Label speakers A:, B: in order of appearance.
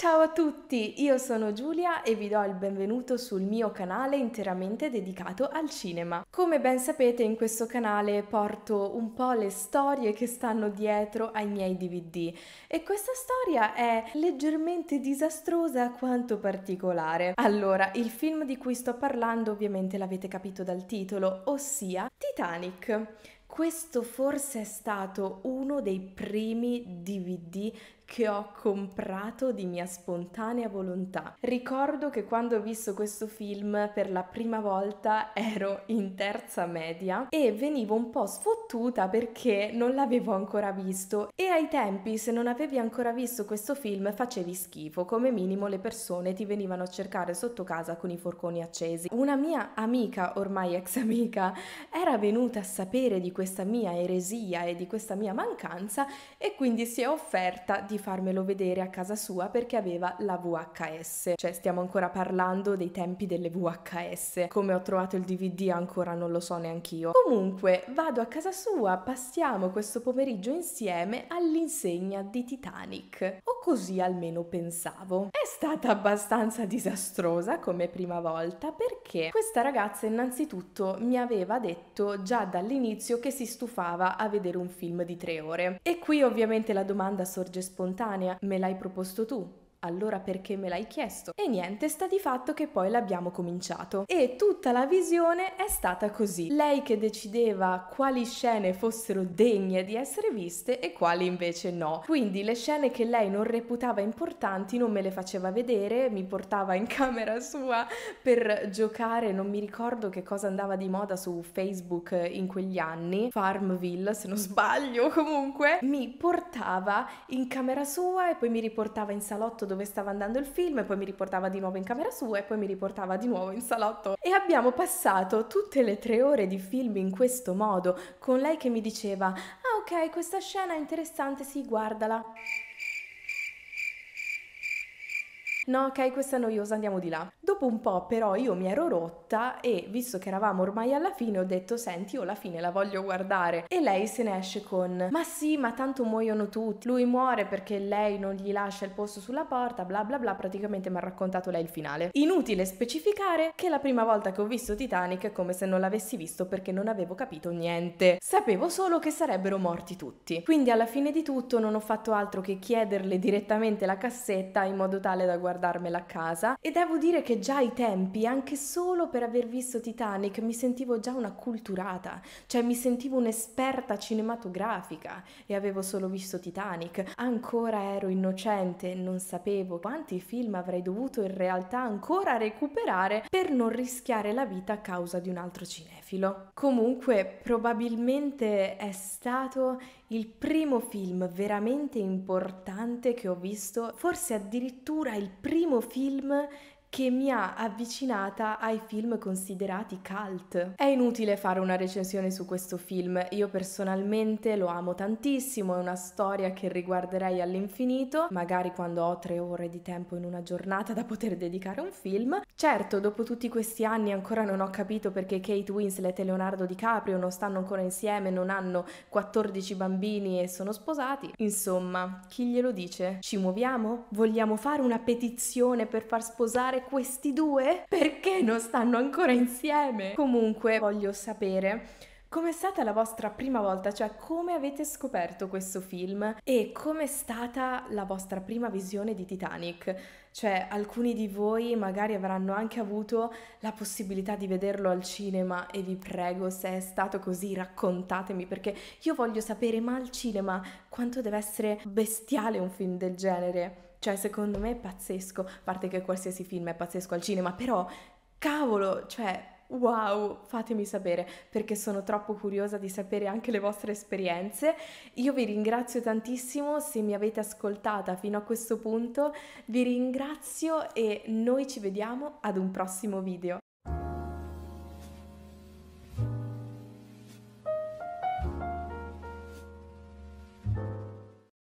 A: Ciao a tutti, io sono Giulia e vi do il benvenuto sul mio canale interamente dedicato al cinema. Come ben sapete in questo canale porto un po' le storie che stanno dietro ai miei DVD e questa storia è leggermente disastrosa quanto particolare. Allora, il film di cui sto parlando ovviamente l'avete capito dal titolo, ossia Titanic. Questo forse è stato uno dei primi DVD che ho comprato di mia spontanea volontà. Ricordo che quando ho visto questo film per la prima volta ero in terza media e venivo un po' sfottuta perché non l'avevo ancora visto e ai tempi se non avevi ancora visto questo film facevi schifo, come minimo le persone ti venivano a cercare sotto casa con i forconi accesi. Una mia amica, ormai ex amica, era venuta a sapere di questa mia eresia e di questa mia mancanza e quindi si è offerta di farmelo vedere a casa sua perché aveva la VHS. Cioè stiamo ancora parlando dei tempi delle VHS. Come ho trovato il DVD ancora non lo so neanch'io. Comunque vado a casa sua, passiamo questo pomeriggio insieme all'insegna di Titanic. Ok, così almeno pensavo. È stata abbastanza disastrosa come prima volta perché questa ragazza innanzitutto mi aveva detto già dall'inizio che si stufava a vedere un film di tre ore. E qui ovviamente la domanda sorge spontanea, me l'hai proposto tu? allora perché me l'hai chiesto? E niente, sta di fatto che poi l'abbiamo cominciato. E tutta la visione è stata così. Lei che decideva quali scene fossero degne di essere viste e quali invece no. Quindi le scene che lei non reputava importanti non me le faceva vedere, mi portava in camera sua per giocare, non mi ricordo che cosa andava di moda su Facebook in quegli anni, Farmville se non sbaglio comunque, mi portava in camera sua e poi mi riportava in salotto dove dove stava andando il film e poi mi riportava di nuovo in camera sua e poi mi riportava di nuovo in salotto. E abbiamo passato tutte le tre ore di film in questo modo, con lei che mi diceva, ah ok, questa scena è interessante, sì, guardala no ok questa è noiosa andiamo di là. Dopo un po' però io mi ero rotta e visto che eravamo ormai alla fine ho detto senti io la fine la voglio guardare e lei se ne esce con ma sì ma tanto muoiono tutti, lui muore perché lei non gli lascia il posto sulla porta bla bla bla praticamente mi ha raccontato lei il finale. Inutile specificare che la prima volta che ho visto Titanic è come se non l'avessi visto perché non avevo capito niente, sapevo solo che sarebbero morti tutti. Quindi alla fine di tutto non ho fatto altro che chiederle direttamente la cassetta in modo tale da guardare guardarmela a casa e devo dire che già ai tempi, anche solo per aver visto Titanic, mi sentivo già una culturata, cioè mi sentivo un'esperta cinematografica e avevo solo visto Titanic. Ancora ero innocente, non sapevo quanti film avrei dovuto in realtà ancora recuperare per non rischiare la vita a causa di un altro cinefilo. Comunque, probabilmente è stato il primo film veramente importante che ho visto, forse addirittura il primo film che mi ha avvicinata ai film considerati cult. È inutile fare una recensione su questo film, io personalmente lo amo tantissimo, è una storia che riguarderei all'infinito, magari quando ho tre ore di tempo in una giornata da poter dedicare a un film. Certo, dopo tutti questi anni ancora non ho capito perché Kate Winslet e Leonardo DiCaprio non stanno ancora insieme, non hanno 14 bambini e sono sposati. Insomma, chi glielo dice? Ci muoviamo? Vogliamo fare una petizione per far sposare separare questi due? Perché non stanno ancora insieme? Comunque voglio sapere Com'è stata la vostra prima volta, cioè come avete scoperto questo film e com'è stata la vostra prima visione di Titanic? Cioè alcuni di voi magari avranno anche avuto la possibilità di vederlo al cinema e vi prego se è stato così raccontatemi perché io voglio sapere ma al cinema quanto deve essere bestiale un film del genere. Cioè, secondo me è pazzesco, a parte che qualsiasi film è pazzesco al cinema, però cavolo, cioè Wow, fatemi sapere perché sono troppo curiosa di sapere anche le vostre esperienze. Io vi ringrazio tantissimo se mi avete ascoltata fino a questo punto, vi ringrazio e noi ci vediamo ad un prossimo video.